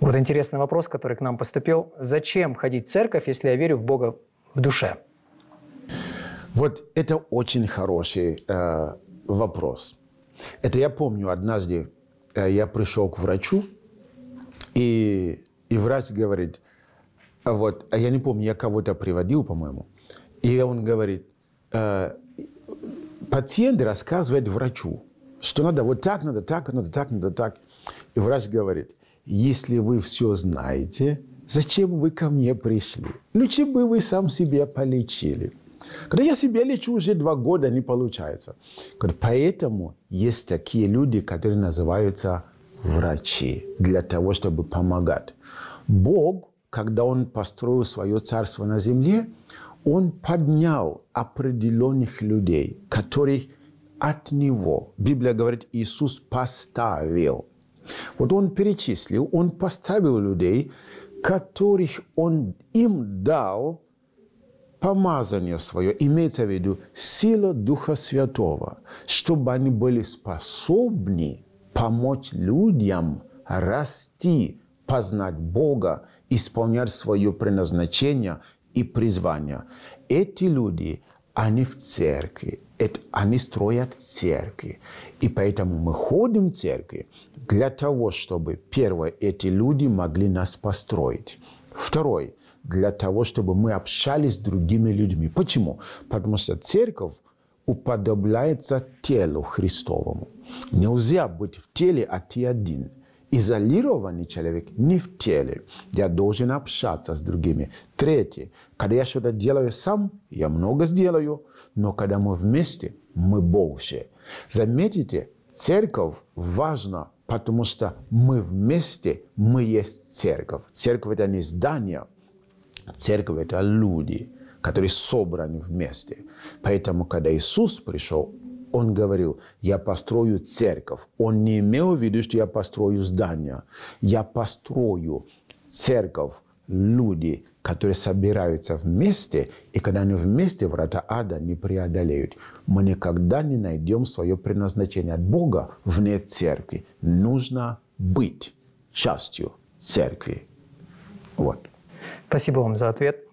Вот интересный вопрос, который к нам поступил. Зачем ходить в церковь, если я верю в Бога в душе? Вот это очень хороший э, вопрос. Это я помню однажды, э, я пришел к врачу, и, и врач говорит, а вот, а я не помню, я кого-то приводил, по-моему, и он говорит, э, пациент рассказывает врачу, что надо вот так, надо так, надо так, надо так. И врач говорит – если вы все знаете, зачем вы ко мне пришли? Ну чем бы вы сам себя полечили. Когда я себя лечу уже два года, не получается. Поэтому есть такие люди, которые называются врачи для того, чтобы помогать. Бог, когда Он построил свое царство на земле, Он поднял определенных людей, которых от Него, Библия говорит, Иисус поставил – вот он перечислил, он поставил людей, которых он им дал помазание свое, имеется в виду сила Духа Святого, чтобы они были способны помочь людям расти, познать Бога, исполнять свое предназначение и призвание. Эти люди, они в церкви, это они строят церкви. И поэтому мы ходим в церкви для того, чтобы, первое, эти люди могли нас построить. Второе, для того, чтобы мы общались с другими людьми. Почему? Потому что церковь уподобляется телу Христовому. Нельзя быть в теле, а ты один – изолированный человек не в теле. Я должен общаться с другими. Третье. Когда я что-то делаю сам, я много сделаю. Но когда мы вместе, мы больше. Заметите, церковь важна, потому что мы вместе, мы есть церковь. Церковь – это не здание. Церковь – это люди, которые собраны вместе. Поэтому, когда Иисус пришел, он говорил, я построю церковь. Он не имел в виду, что я построю здание. Я построю церковь, люди, которые собираются вместе, и когда они вместе, врата ада не преодолеют. Мы никогда не найдем свое предназначение от Бога вне церкви. Нужно быть частью церкви. Вот. Спасибо вам за ответ.